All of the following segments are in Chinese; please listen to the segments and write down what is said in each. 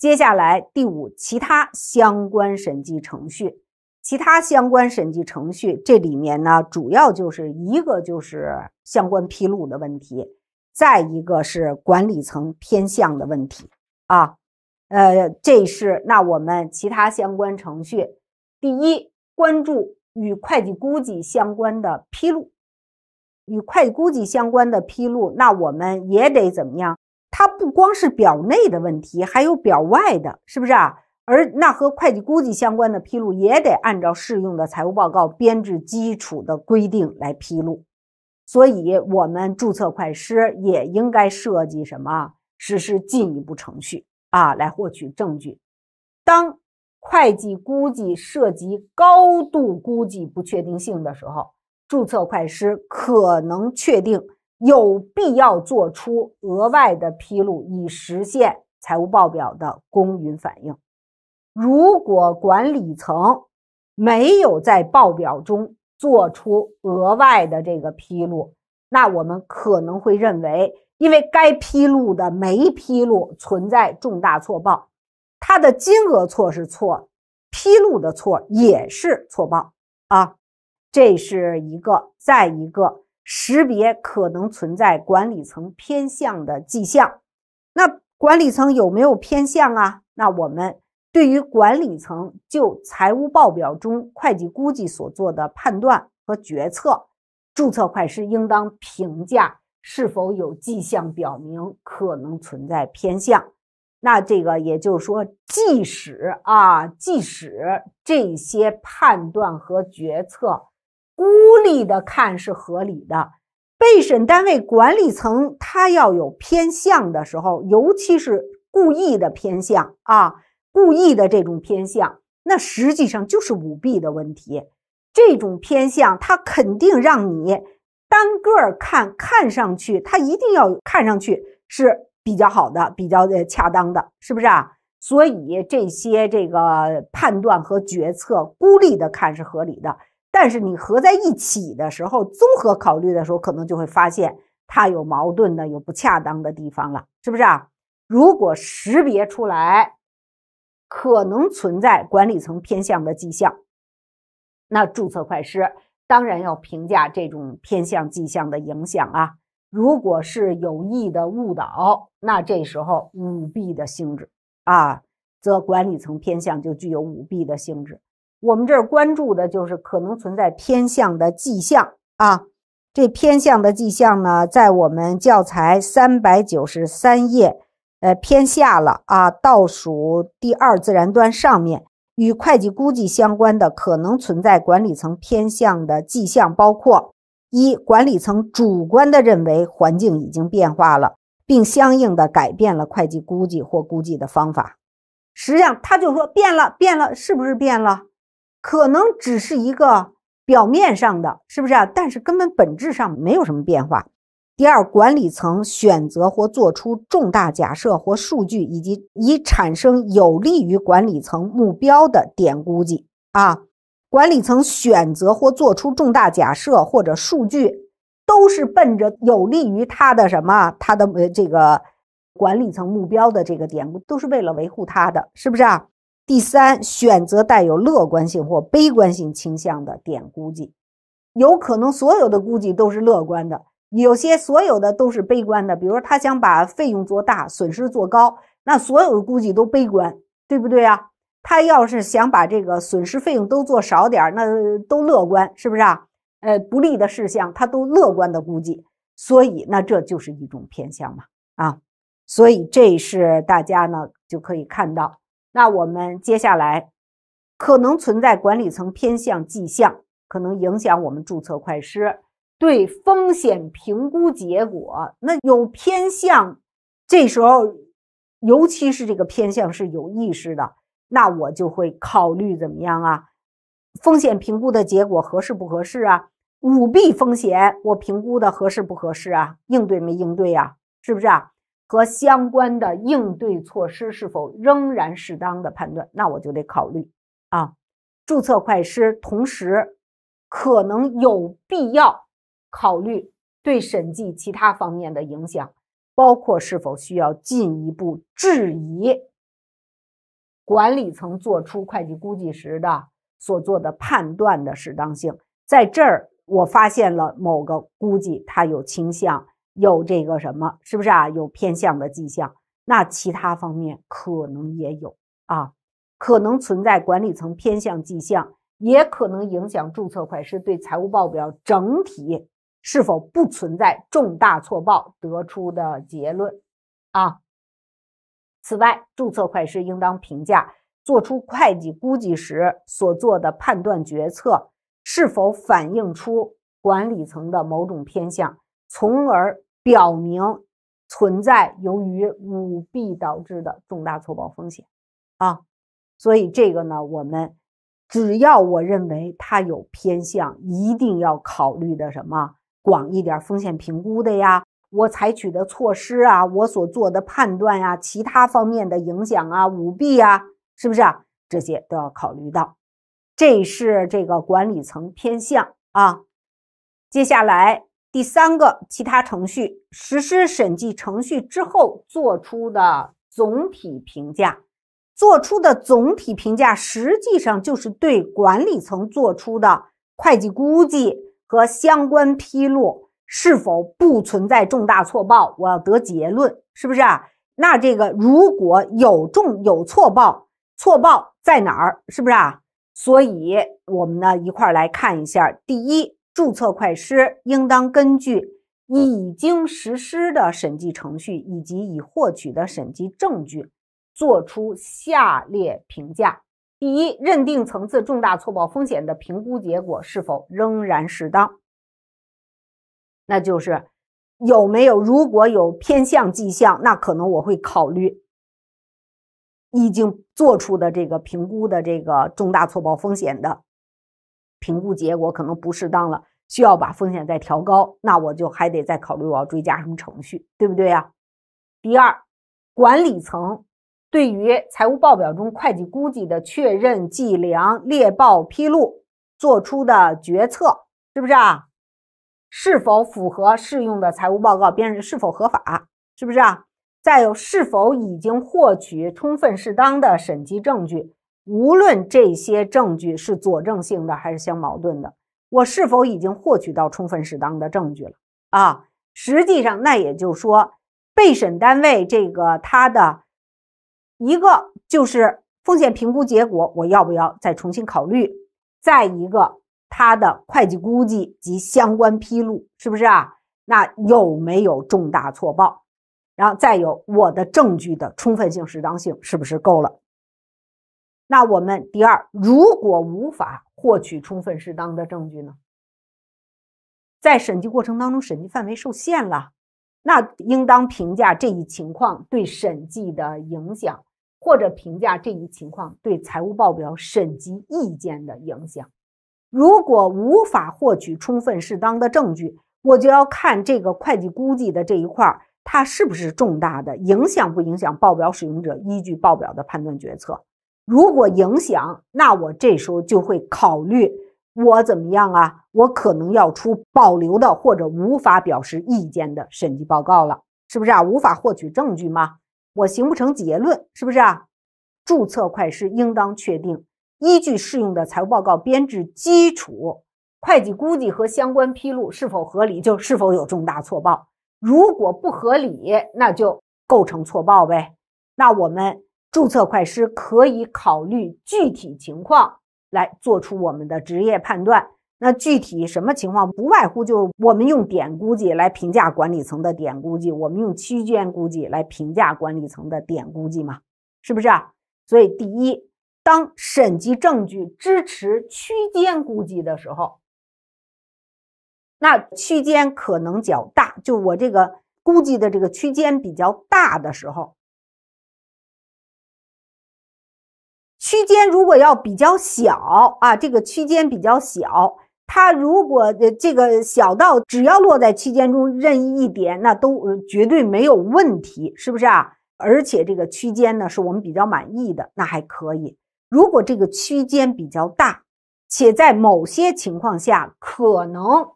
接下来第五，其他相关审计程序，其他相关审计程序，这里面呢，主要就是一个就是相关披露的问题，再一个是管理层偏向的问题啊，呃，这是那我们其他相关程序，第一，关注与会计估计相关的披露，与会计估计相关的披露，那我们也得怎么样？它不光是表内的问题，还有表外的，是不是啊？而那和会计估计相关的披露也得按照适用的财务报告编制基础的规定来披露，所以我们注册会计师也应该设计什么实施进一步程序啊，来获取证据。当会计估计涉及高度估计不确定性的时候，注册会计师可能确定。有必要做出额外的披露，以实现财务报表的公允反映。如果管理层没有在报表中做出额外的这个披露，那我们可能会认为，因为该披露的没披露，存在重大错报。它的金额错是错，披露的错也是错报啊。这是一个，再一个。识别可能存在管理层偏向的迹象。那管理层有没有偏向啊？那我们对于管理层就财务报表中会计估计所做的判断和决策，注册会计师应当评价是否有迹象表明可能存在偏向。那这个也就是说，即使啊，即使这些判断和决策。孤立的看是合理的，被审单位管理层他要有偏向的时候，尤其是故意的偏向啊，故意的这种偏向，那实际上就是舞弊的问题。这种偏向他肯定让你单个看，看上去他一定要看上去是比较好的，比较的恰当的，是不是啊？所以这些这个判断和决策，孤立的看是合理的。但是你合在一起的时候，综合考虑的时候，可能就会发现它有矛盾的、有不恰当的地方了，是不是啊？如果识别出来可能存在管理层偏向的迹象，那注册会计师当然要评价这种偏向迹象的影响啊。如果是有意的误导，那这时候舞弊的性质啊，则管理层偏向就具有舞弊的性质。我们这儿关注的就是可能存在偏向的迹象啊，这偏向的迹象呢，在我们教材三百九十三页，呃偏下了啊，倒数第二自然段上面，与会计估计相关的可能存在管理层偏向的迹象包括：一、管理层主观的认为环境已经变化了，并相应的改变了会计估计或估计的方法。实际上他就说变了，变了，是不是变了？可能只是一个表面上的，是不是啊？但是根本本质上没有什么变化。第二，管理层选择或做出重大假设或数据，以及以产生有利于管理层目标的点估计啊。管理层选择或做出重大假设或者数据，都是奔着有利于他的什么？他的呃这个管理层目标的这个点，都是为了维护他的，是不是啊？第三，选择带有乐观性或悲观性倾向的点估计，有可能所有的估计都是乐观的，有些所有的都是悲观的。比如说，他想把费用做大，损失做高，那所有的估计都悲观，对不对啊？他要是想把这个损失、费用都做少点那都乐观，是不是啊？呃，不利的事项他都乐观的估计，所以那这就是一种偏向嘛，啊？所以这是大家呢就可以看到。那我们接下来可能存在管理层偏向迹象，可能影响我们注册会计师对风险评估结果那有偏向，这时候尤其是这个偏向是有意识的，那我就会考虑怎么样啊？风险评估的结果合适不合适啊？舞弊风险我评估的合适不合适啊？应对没应对呀？是不是啊？和相关的应对措施是否仍然适当的判断，那我就得考虑啊。注册会计师同时可能有必要考虑对审计其他方面的影响，包括是否需要进一步质疑管理层做出会计估计时的所做的判断的适当性。在这儿，我发现了某个估计它有倾向。有这个什么，是不是啊？有偏向的迹象，那其他方面可能也有啊，可能存在管理层偏向迹象，也可能影响注册会计师对财务报表整体是否不存在重大错报得出的结论啊。此外，注册会计师应当评价做出会计估计时所做的判断决策是否反映出管理层的某种偏向。从而表明存在由于舞弊导致的重大错报风险啊，所以这个呢，我们只要我认为它有偏向，一定要考虑的什么广一点风险评估的呀，我采取的措施啊，我所做的判断呀，其他方面的影响啊，舞弊啊，是不是这些都要考虑到？这是这个管理层偏向啊，接下来。第三个，其他程序实施审计程序之后做出的总体评价，做出的总体评价实际上就是对管理层做出的会计估计和相关披露是否不存在重大错报，我要得结论，是不是啊？那这个如果有重有错报，错报在哪儿，是不是啊？所以我们呢一块儿来看一下，第一。注册会计师应当根据已经实施的审计程序以及已获取的审计证据，作出下列评价：第一，认定层次重大错报风险的评估结果是否仍然适当？那就是有没有如果有偏向迹象，那可能我会考虑已经做出的这个评估的这个重大错报风险的评估结果可能不适当了。需要把风险再调高，那我就还得再考虑我要追加什么程序，对不对呀？第二，管理层对于财务报表中会计估计的确认、计量、列报、披露做出的决策，是不是啊？是否符合适用的财务报告编制是否合法，是不是啊？再有，是否已经获取充分适当的审计证据，无论这些证据是佐证性的还是相矛盾的。我是否已经获取到充分适当的证据了？啊，实际上那也就是说，被审单位这个他的一个就是风险评估结果，我要不要再重新考虑？再一个，他的会计估计及相关披露是不是啊？那有没有重大错报？然后再有我的证据的充分性、适当性是不是够了？那我们第二，如果无法获取充分适当的证据呢？在审计过程当中，审计范围受限了，那应当评价这一情况对审计的影响，或者评价这一情况对财务报表审计意见的影响。如果无法获取充分适当的证据，我就要看这个会计估计的这一块，它是不是重大的，影响不影响报表使用者依据报表的判断决策。如果影响，那我这时候就会考虑我怎么样啊？我可能要出保留的或者无法表示意见的审计报告了，是不是啊？无法获取证据吗？我形不成结论，是不是啊？注册会计师应当确定依据适用的财务报告编制基础、会计估计和相关披露是否合理，就是否有重大错报。如果不合理，那就构成错报呗。那我们。注册会计师可以考虑具体情况来做出我们的职业判断。那具体什么情况？不外乎就我们用点估计来评价管理层的点估计，我们用区间估计来评价管理层的点估计嘛？是不是？所以，第一，当审计证据支持区间估计的时候，那区间可能较大，就我这个估计的这个区间比较大的时候。区间如果要比较小啊，这个区间比较小，它如果呃这个小到只要落在区间中任意一点，那都绝对没有问题，是不是啊？而且这个区间呢是我们比较满意的，那还可以。如果这个区间比较大，且在某些情况下可能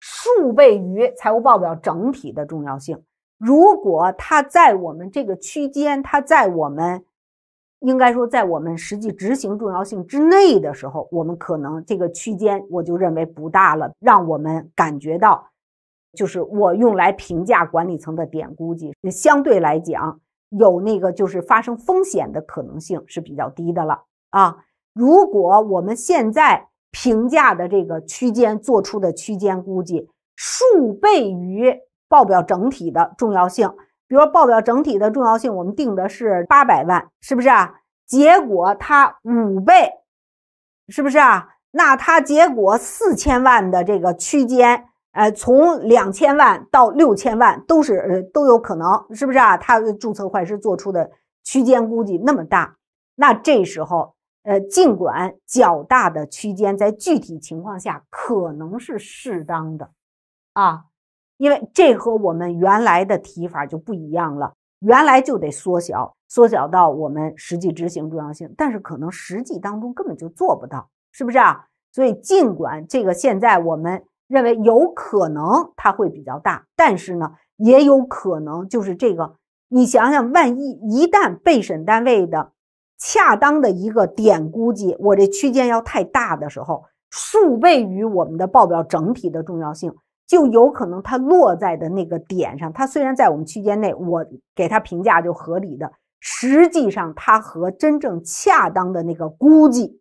数倍于财务报表整体的重要性，如果它在我们这个区间，它在我们。应该说，在我们实际执行重要性之内的时候，我们可能这个区间，我就认为不大了，让我们感觉到，就是我用来评价管理层的点估计，相对来讲有那个就是发生风险的可能性是比较低的了啊。如果我们现在评价的这个区间做出的区间估计数倍于报表整体的重要性。比如说，报表整体的重要性，我们定的是八百万，是不是啊？结果它五倍，是不是啊？那它结果四千万的这个区间，呃，从两千万到六千万都是都有可能，是不是啊？它的注册会计师做出的区间估计那么大，那这时候，呃，尽管较大的区间在具体情况下可能是适当的，啊。因为这和我们原来的提法就不一样了，原来就得缩小，缩小到我们实际执行重要性，但是可能实际当中根本就做不到，是不是啊？所以尽管这个现在我们认为有可能它会比较大，但是呢，也有可能就是这个，你想想，万一一旦被审单位的恰当的一个点估计，我这区间要太大的时候，数倍于我们的报表整体的重要性。就有可能它落在的那个点上，它虽然在我们区间内，我给它评价就合理的，实际上它和真正恰当的那个估计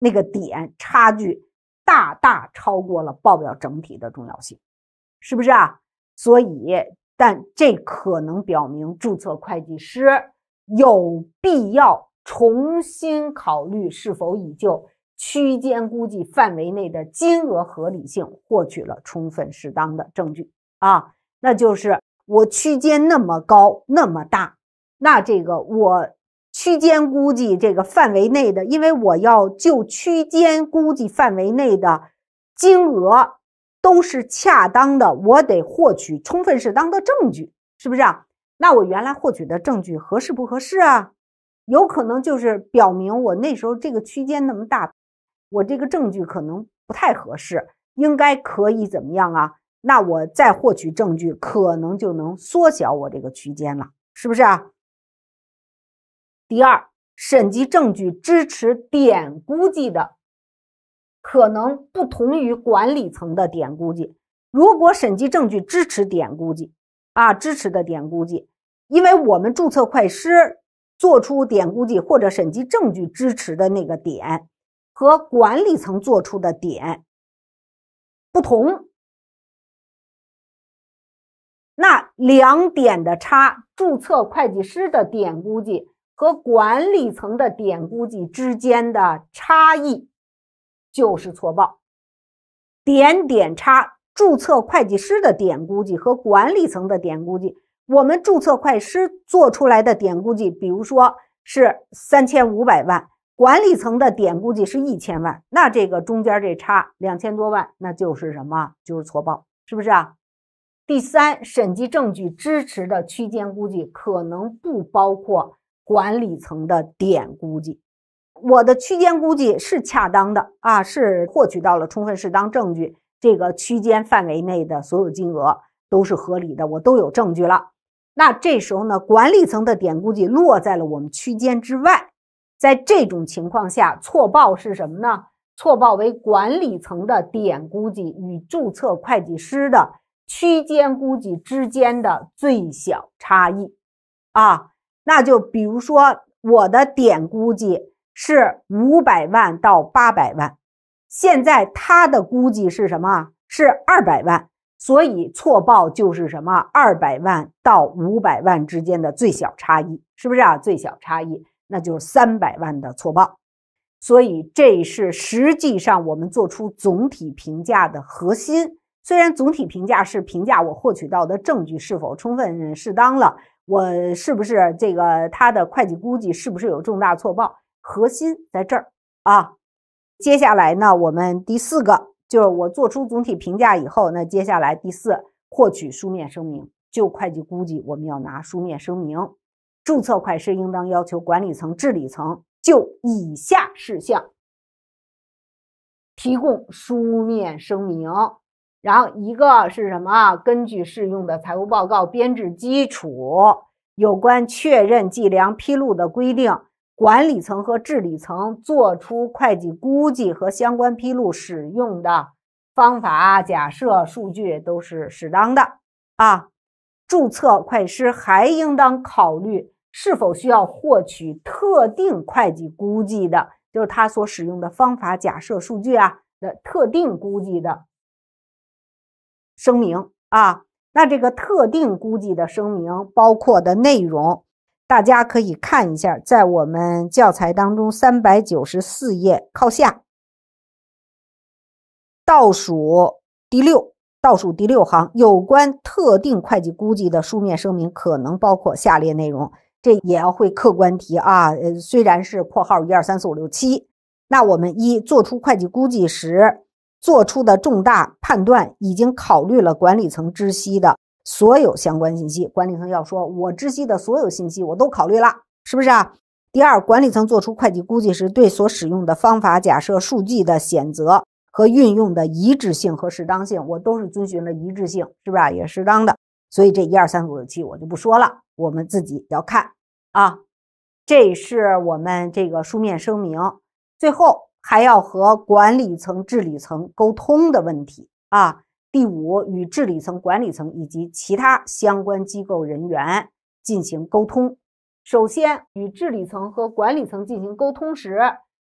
那个点差距大大超过了报表整体的重要性，是不是啊？所以，但这可能表明注册会计师有必要重新考虑是否已就。区间估计范围内的金额合理性，获取了充分适当的证据啊，那就是我区间那么高那么大，那这个我区间估计这个范围内的，因为我要就区间估计范围内的金额都是恰当的，我得获取充分适当的证据，是不是啊？那我原来获取的证据合适不合适啊？有可能就是表明我那时候这个区间那么大。我这个证据可能不太合适，应该可以怎么样啊？那我再获取证据，可能就能缩小我这个区间了，是不是啊？第二，审计证据支持点估计的，可能不同于管理层的点估计。如果审计证据支持点估计啊，支持的点估计，因为我们注册会计师做出点估计或者审计证据支持的那个点。和管理层做出的点不同，那两点的差，注册会计师的点估计和管理层的点估计之间的差异就是错报点点差。注册会计师的点估计和管理层的点估计，我们注册会计师做出来的点估计，比如说是三千五百万。管理层的点估计是一千万，那这个中间这差两千多万，那就是什么？就是错报，是不是啊？第三，审计证据支持的区间估计可能不包括管理层的点估计。我的区间估计是恰当的啊，是获取到了充分适当证据，这个区间范围内的所有金额都是合理的，我都有证据了。那这时候呢，管理层的点估计落在了我们区间之外。在这种情况下，错报是什么呢？错报为管理层的点估计与注册会计师的区间估计之间的最小差异。啊，那就比如说我的点估计是五百万到八百万，现在他的估计是什么？是二百万，所以错报就是什么？二百万到五百万之间的最小差异，是不是啊？最小差异。那就是三百万的错报，所以这是实际上我们做出总体评价的核心。虽然总体评价是评价我获取到的证据是否充分适当了，我是不是这个他的会计估计是不是有重大错报，核心在这儿啊。接下来呢，我们第四个就是我做出总体评价以后，那接下来第四获取书面声明，就会计估计我们要拿书面声明。注册会计师应当要求管理层、治理层就以下事项提供书面声明，然后一个是什么？根据适用的财务报告编制基础、有关确认、计量、披露的规定，管理层和治理层作出会计估计和相关披露使用的方法、假设、数据都是适当的。啊，注册会计师还应当考虑。是否需要获取特定会计估计的，就是他所使用的方法、假设、数据啊的特定估计的声明啊？那这个特定估计的声明包括的内容，大家可以看一下，在我们教材当中三百九十四页靠下，倒数第六、倒数第六行，有关特定会计估计的书面声明可能包括下列内容。这也要会客观题啊，呃，虽然是括号一二三四五六七，那我们一做出会计估计时，做出的重大判断已经考虑了管理层知悉的所有相关信息。管理层要说，我知悉的所有信息我都考虑了，是不是啊？第二，管理层做出会计估计时，对所使用的方法、假设、数据的选择和运用的一致性和适当性，我都是遵循了一致性，是不是啊？也适当的，所以这一二三四五六七我就不说了。我们自己要看啊，这是我们这个书面声明。最后还要和管理层、治理层沟通的问题啊。第五，与治理层、管理层以及其他相关机构人员进行沟通。首先，与治理层和管理层进行沟通时，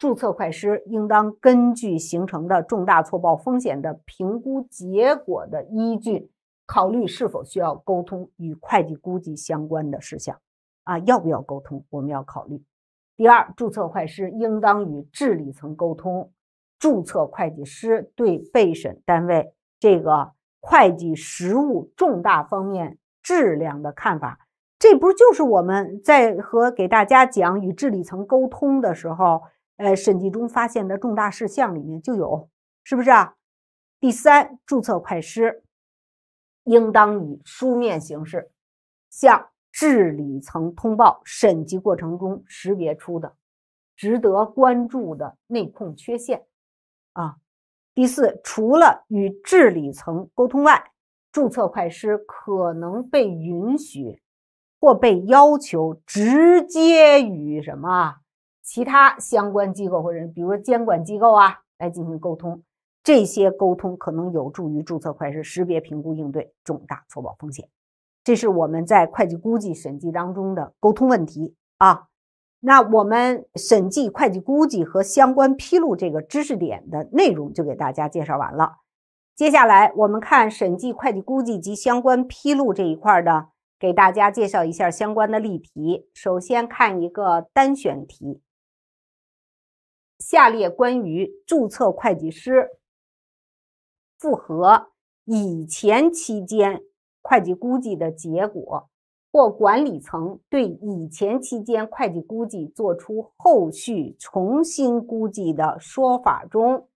注册会计师应当根据形成的重大错报风险的评估结果的依据。考虑是否需要沟通与会计估计相关的事项啊？要不要沟通？我们要考虑。第二，注册会计师应当与治理层沟通注册会计师对被审单位这个会计实务重大方面质量的看法。这不就是我们在和给大家讲与治理层沟通的时候，呃，审计中发现的重大事项里面就有，是不是啊？第三，注册会计师。应当以书面形式向治理层通报审计过程中识别出的值得关注的内控缺陷。啊，第四，除了与治理层沟通外，注册会计师可能被允许或被要求直接与什么其他相关机构或人，比如说监管机构啊，来进行沟通。这些沟通可能有助于注册会计师识别、评估、应对重大错报风险。这是我们在会计估计审计当中的沟通问题啊。那我们审计会计估计和相关披露这个知识点的内容就给大家介绍完了。接下来我们看审计会计估计及相关披露这一块的，给大家介绍一下相关的例题。首先看一个单选题，下列关于注册会计师。复核以前期间会计估计的结果，或管理层对以前期间会计估计作出后续重新估计的说法中，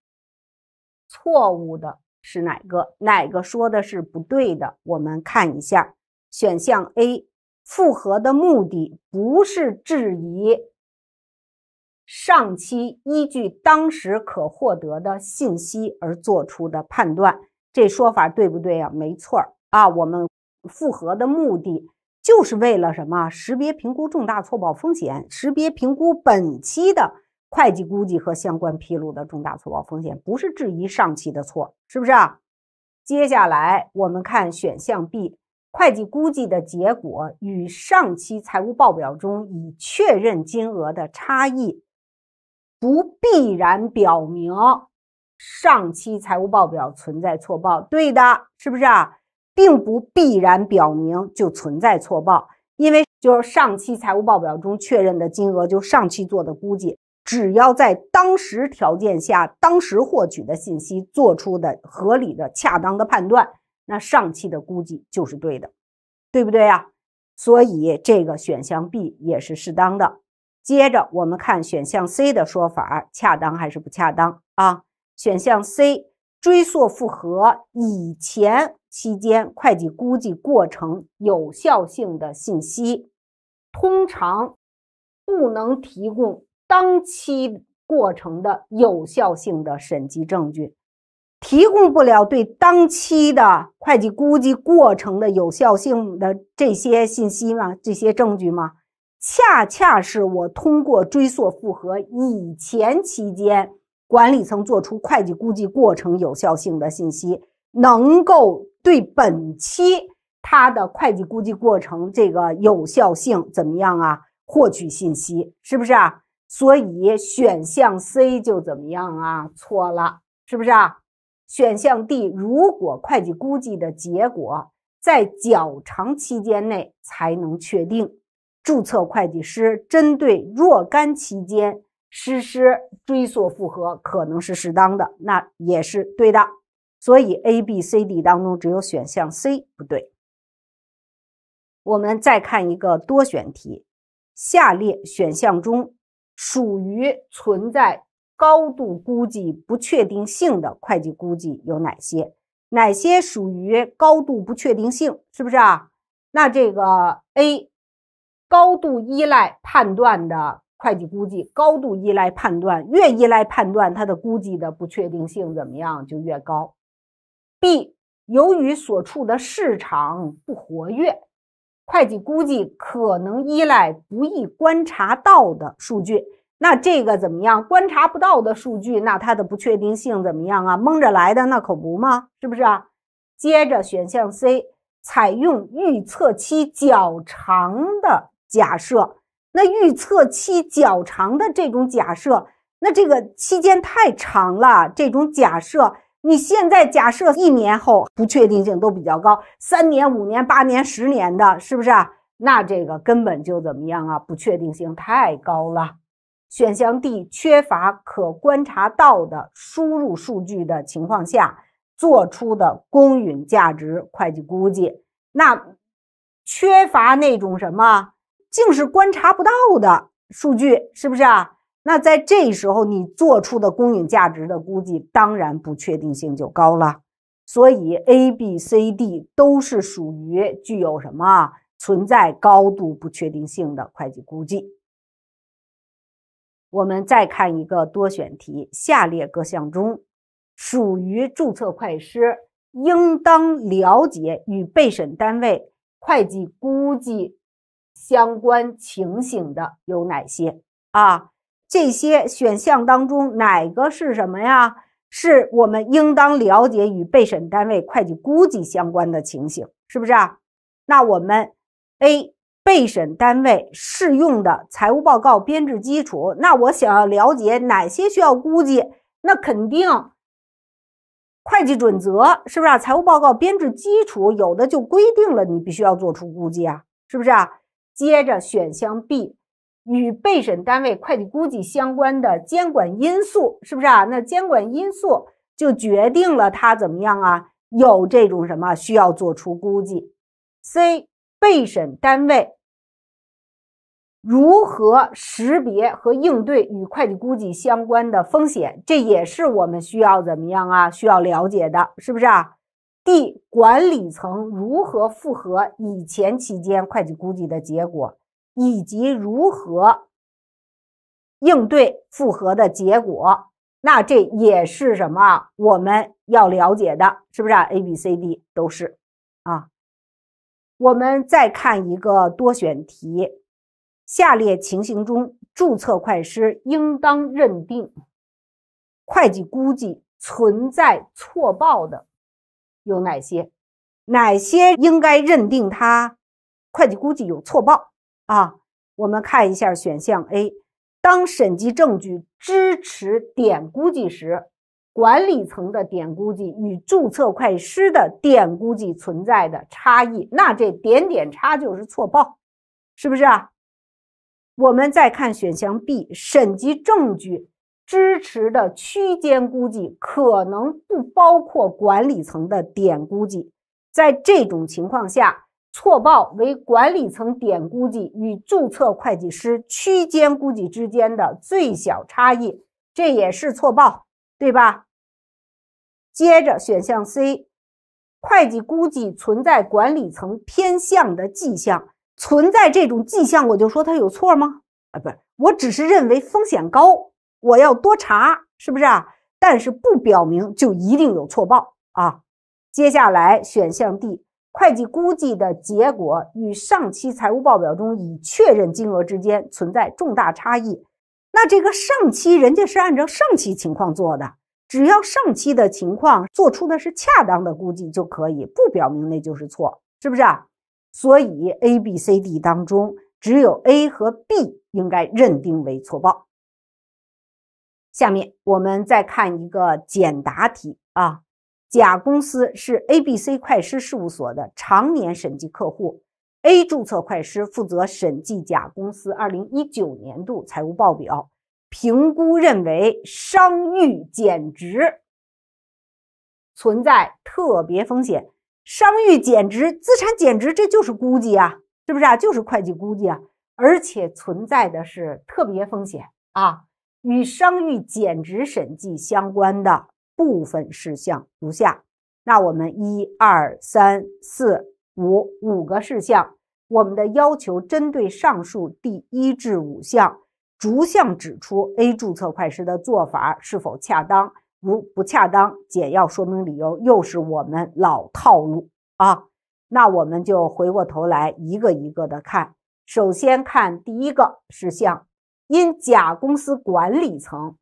错误的是哪个？哪个说的是不对的？我们看一下选项 A，复核的目的不是质疑。上期依据当时可获得的信息而做出的判断，这说法对不对呀？没错儿啊，我们复核的目的就是为了什么？识别评估重大错报风险，识别评估本期的会计估计和相关披露的重大错报风险，不是质疑上期的错，是不是啊？接下来我们看选项 B，会计估计的结果与上期财务报表中已确认金额的差异。不必然表明上期财务报表存在错报，对的是不是啊？并不必然表明就存在错报，因为就是上期财务报表中确认的金额，就上期做的估计，只要在当时条件下，当时获取的信息做出的合理的、恰当的判断，那上期的估计就是对的，对不对呀？所以这个选项 B 也是适当的。接着我们看选项 C 的说法恰当还是不恰当啊？选项 C 追溯复核以前期间会计估计过程有效性的信息，通常不能提供当期过程的有效性的审计证据，提供不了对当期的会计估计过程的有效性的这些信息吗？这些证据吗？恰恰是我通过追溯复核以前期间管理层做出会计估计过程有效性的信息，能够对本期它的会计估计过程这个有效性怎么样啊？获取信息是不是啊？所以选项 C 就怎么样啊？错了是不是啊？选项 D 如果会计估计的结果在较长期间内才能确定。注册会计师针对若干期间实施追溯复核可能是适当的，那也是对的。所以 A、B、C、D 当中只有选项 C 不对。我们再看一个多选题：下列选项中属于存在高度估计不确定性的会计估计有哪些？哪些属于高度不确定性？是不是啊？那这个 A。高度依赖判断的会计估计，高度依赖判断，越依赖判断，它的估计的不确定性怎么样就越高。B，由于所处的市场不活跃，会计估计可能依赖不易观察到的数据，那这个怎么样？观察不到的数据，那它的不确定性怎么样啊？蒙着来的那可不吗？是不是？啊？接着选项 C，采用预测期较长的。假设那预测期较长的这种假设，那这个期间太长了。这种假设，你现在假设一年后不确定性都比较高，三年、五年、八年、十年的，是不是？那这个根本就怎么样啊？不确定性太高了。选项 D 缺乏可观察到的输入数据的情况下做出的公允价值会计估计，那缺乏那种什么？竟是观察不到的数据，是不是啊？那在这时候，你做出的公允价值的估计，当然不确定性就高了。所以，A、B、C、D 都是属于具有什么存在高度不确定性的会计估计。我们再看一个多选题：下列各项中，属于注册会计师应当了解与被审单位会计估计。相关情形的有哪些啊？这些选项当中哪个是什么呀？是我们应当了解与被审单位会计估计相关的情形，是不是啊？那我们 A 被审单位适用的财务报告编制基础，那我想要了解哪些需要估计？那肯定会计准则是不是？啊？财务报告编制基础有的就规定了你必须要做出估计啊，是不是啊？接着选项 B，与被审单位会计估计相关的监管因素是不是啊？那监管因素就决定了它怎么样啊？有这种什么需要做出估计？C 被审单位如何识别和应对与会计估计相关的风险？这也是我们需要怎么样啊？需要了解的，是不是啊？D 管理层如何复核以前期间会计估计的结果，以及如何应对复核的结果？那这也是什么我们要了解的，是不是？A、B、C、D 都是啊。我们再看一个多选题：下列情形中，注册会计师应当认定会计估计存在错报的。有哪些？哪些应该认定他会计估计有错报啊？我们看一下选项 A，当审计证据支持点估计时，管理层的点估计与注册会计师的点估计存在的差异，那这点点差就是错报，是不是啊？我们再看选项 B，审计证据。支持的区间估计可能不包括管理层的点估计，在这种情况下，错报为管理层点估计与注册会计师区间估计之间的最小差异，这也是错报，对吧？接着，选项 C，会计估计存在管理层偏向的迹象，存在这种迹象，我就说它有错吗？啊，不是，我只是认为风险高。我要多查，是不是啊？但是不表明就一定有错报啊。接下来选项 D，会计估计的结果与上期财务报表中已确认金额之间存在重大差异，那这个上期人家是按照上期情况做的，只要上期的情况做出的是恰当的估计就可以，不表明那就是错，是不是啊？所以 A、B、C、D 当中，只有 A 和 B 应该认定为错报。下面我们再看一个简答题啊。甲公司是 A B C 会计师事务所的常年审计客户，A 注册会师负责审计甲公司二零一九年度财务报表，评估认为商誉减值存在特别风险。商誉减值、资产减值，这就是估计啊，是不是啊？就是会计估计啊，而且存在的是特别风险啊。与商誉减值审计相关的部分事项如下，那我们一二三四五五个事项，我们的要求针对上述第一至五项逐项指出 A 注册会计师的做法是否恰当，如不恰当，简要说明理由。又是我们老套路啊，那我们就回过头来一个一个的看，首先看第一个事项。因甲公司管理层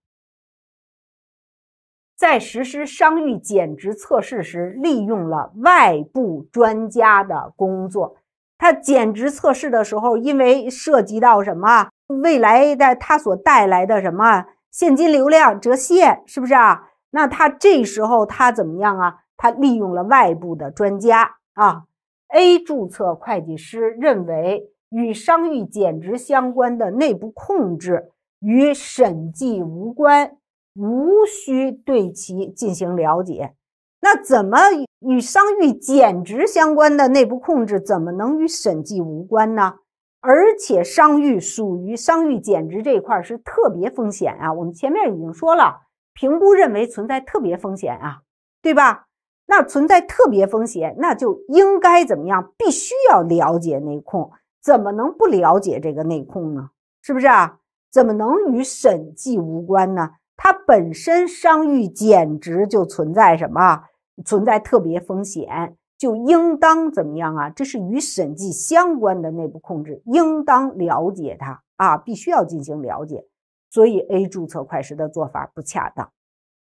在实施商誉减值测试时，利用了外部专家的工作。他减值测试的时候，因为涉及到什么未来的他所带来的什么现金流量折现，是不是啊？那他这时候他怎么样啊？他利用了外部的专家啊。A 注册会计师认为。与商誉减值相关的内部控制与审计无关，无需对其进行了解。那怎么与商誉减值相关的内部控制怎么能与审计无关呢？而且商誉属于商誉减值这一块是特别风险啊，我们前面已经说了，评估认为存在特别风险啊，对吧？那存在特别风险，那就应该怎么样？必须要了解内控。怎么能不了解这个内控呢？是不是啊？怎么能与审计无关呢？它本身商誉减值就存在什么？存在特别风险，就应当怎么样啊？这是与审计相关的内部控制，应当了解它啊，必须要进行了解。所以 A 注册会计师的做法不恰当。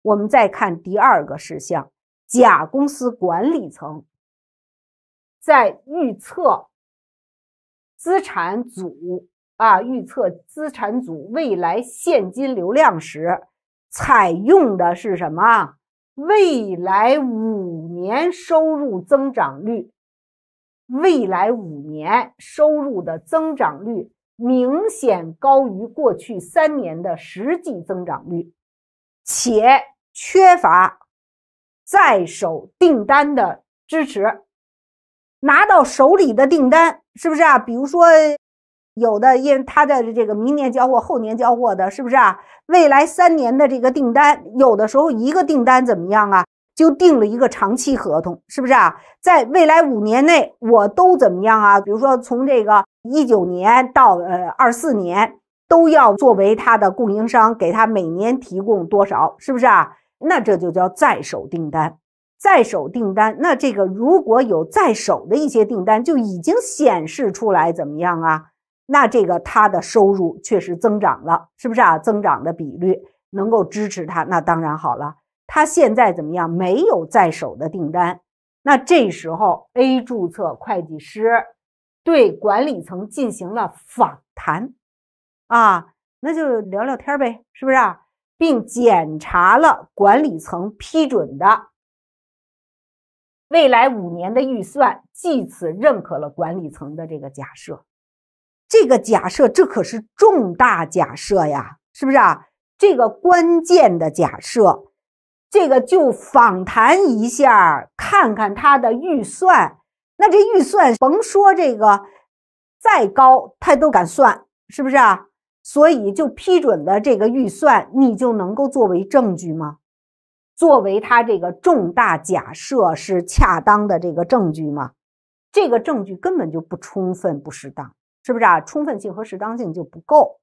我们再看第二个事项，甲公司管理层在预测。资产组啊，预测资产组未来现金流量时，采用的是什么？未来五年收入增长率，未来五年收入的增长率明显高于过去三年的实际增长率，且缺乏在手订单的支持，拿到手里的订单。是不是啊？比如说，有的因他的这个明年交货、后年交货的，是不是啊？未来三年的这个订单，有的时候一个订单怎么样啊？就定了一个长期合同，是不是啊？在未来五年内，我都怎么样啊？比如说从这个一九年到呃二四年，都要作为他的供应商，给他每年提供多少，是不是啊？那这就叫在手订单。在手订单，那这个如果有在手的一些订单，就已经显示出来怎么样啊？那这个他的收入确实增长了，是不是啊？增长的比率能够支持他，那当然好了。他现在怎么样？没有在手的订单，那这时候 A 注册会计师对管理层进行了访谈，啊，那就聊聊天呗，是不是啊？并检查了管理层批准的。未来五年的预算，据此认可了管理层的这个假设。这个假设，这可是重大假设呀，是不是啊？这个关键的假设，这个就访谈一下，看看他的预算。那这预算，甭说这个再高，他都敢算，是不是啊？所以就批准的这个预算，你就能够作为证据吗？作为他这个重大假设是恰当的这个证据吗？这个证据根本就不充分不适当，是不是啊？充分性和适当性就不够。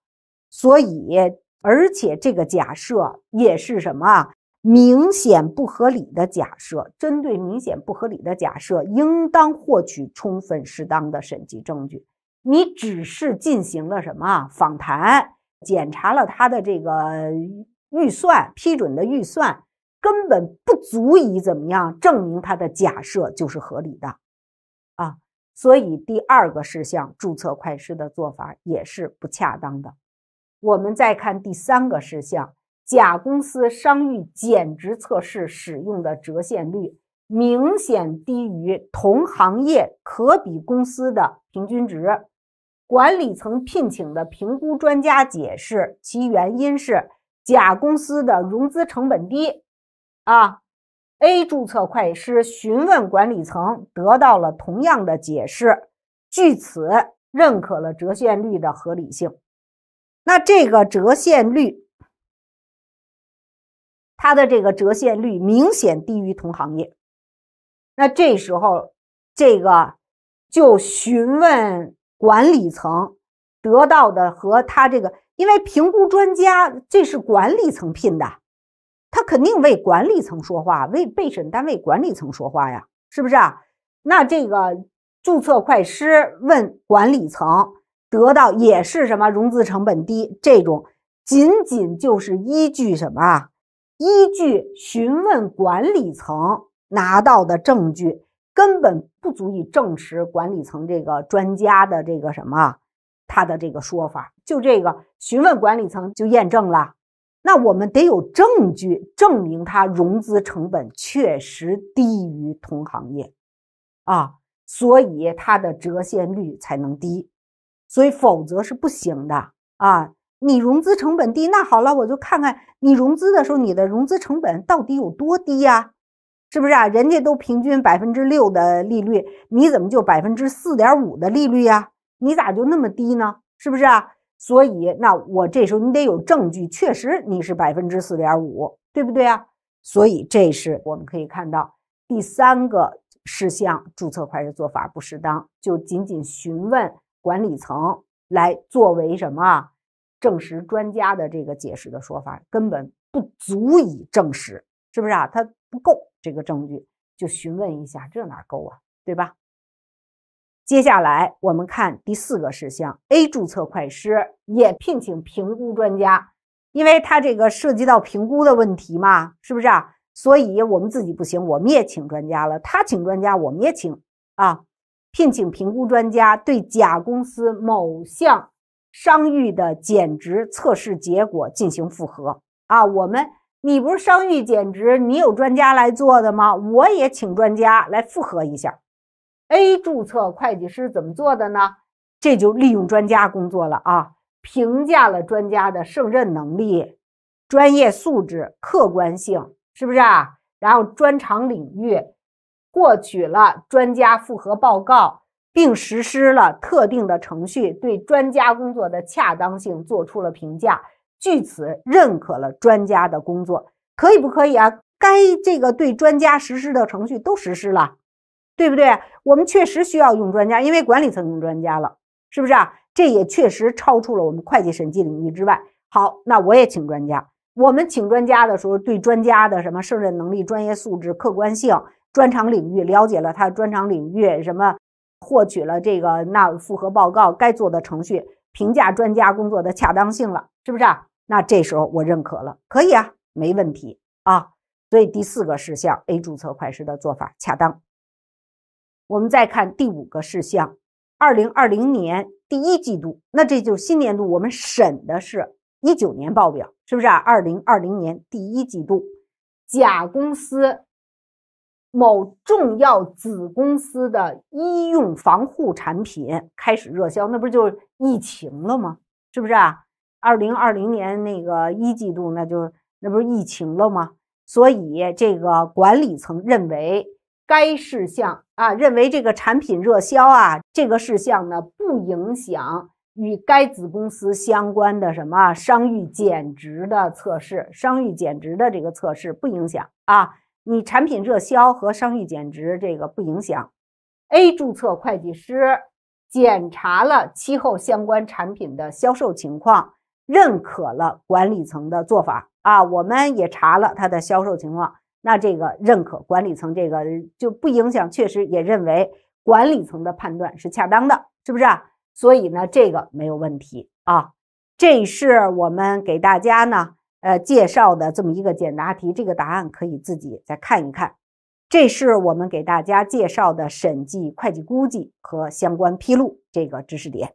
所以，而且这个假设也是什么？明显不合理的假设。针对明显不合理的假设，应当获取充分适当的审计证据。你只是进行了什么访谈？检查了他的这个预算批准的预算。根本不足以怎么样证明他的假设就是合理的，啊，所以第二个事项注册会计师的做法也是不恰当的。我们再看第三个事项，甲公司商誉减值测试使用的折现率明显低于同行业可比公司的平均值，管理层聘请的评估专家解释其原因是甲公司的融资成本低。啊，A 注册会计师询问管理层，得到了同样的解释，据此认可了折现率的合理性。那这个折现率，它的这个折现率明显低于同行业。那这时候，这个就询问管理层得到的和他这个，因为评估专家这是管理层聘的。肯定为管理层说话，为被审单位管理层说话呀，是不是啊？那这个注册会计师问管理层得到也是什么融资成本低这种，仅仅就是依据什么？依据询问管理层拿到的证据，根本不足以证实管理层这个专家的这个什么他的这个说法，就这个询问管理层就验证了。那我们得有证据证明它融资成本确实低于同行业，啊，所以它的折现率才能低，所以否则是不行的啊。你融资成本低，那好了，我就看看你融资的时候你的融资成本到底有多低呀？是不是啊？人家都平均百分之六的利率，你怎么就百分之四点五的利率呀？你咋就那么低呢？是不是啊？所以，那我这时候你得有证据，确实你是百分之四点五，对不对啊？所以，这是我们可以看到第三个事项，注册会计师做法不适当，就仅仅询问管理层来作为什么证实专家的这个解释的说法，根本不足以证实，是不是啊？它不够，这个证据就询问一下，这哪够啊？对吧？接下来我们看第四个事项：A 注册会计师也聘请评估专家，因为他这个涉及到评估的问题嘛，是不是？啊？所以我们自己不行，我们也请专家了。他请专家，我们也请。啊，聘请评估专家对甲公司某项商誉的减值测试结果进行复核。啊，我们你不是商誉减值，你有专家来做的吗？我也请专家来复核一下。A 注册会计师怎么做的呢？这就利用专家工作了啊，评价了专家的胜任能力、专业素质、客观性，是不是啊？然后专长领域，获取了专家复核报告，并实施了特定的程序，对专家工作的恰当性做出了评价，据此认可了专家的工作，可以不可以啊？该这个对专家实施的程序都实施了。对不对？我们确实需要用专家，因为管理层用专家了，是不是啊？这也确实超出了我们会计审计领域之外。好，那我也请专家。我们请专家的时候，对专家的什么胜任能力、专业素质、客观性、专长领域了解了，他专长领域什么，获取了这个那复核报告该做的程序，评价专家工作的恰当性了，是不是？那这时候我认可了，可以啊，没问题啊。所以第四个事项，A 注册会计师的做法恰当。我们再看第五个事项，二零二零年第一季度，那这就是新年度，我们审的是一九年报表，是不是啊？二零二零年第一季度，甲公司某重要子公司的医用防护产品开始热销，那不就是疫情了吗？是不是啊？二零二零年那个一季度，那就是那不是疫情了吗？所以，这个管理层认为。该事项啊，认为这个产品热销啊，这个事项呢不影响与该子公司相关的什么商誉减值的测试，商誉减值的这个测试不影响啊，你产品热销和商誉减值这个不影响。A 注册会计师检查了期后相关产品的销售情况，认可了管理层的做法啊，我们也查了他的销售情况。那这个认可管理层这个就不影响，确实也认为管理层的判断是恰当的，是不是？所以呢，这个没有问题啊。这是我们给大家呢，呃，介绍的这么一个简答题，这个答案可以自己再看一看。这是我们给大家介绍的审计会计估计和相关披露这个知识点。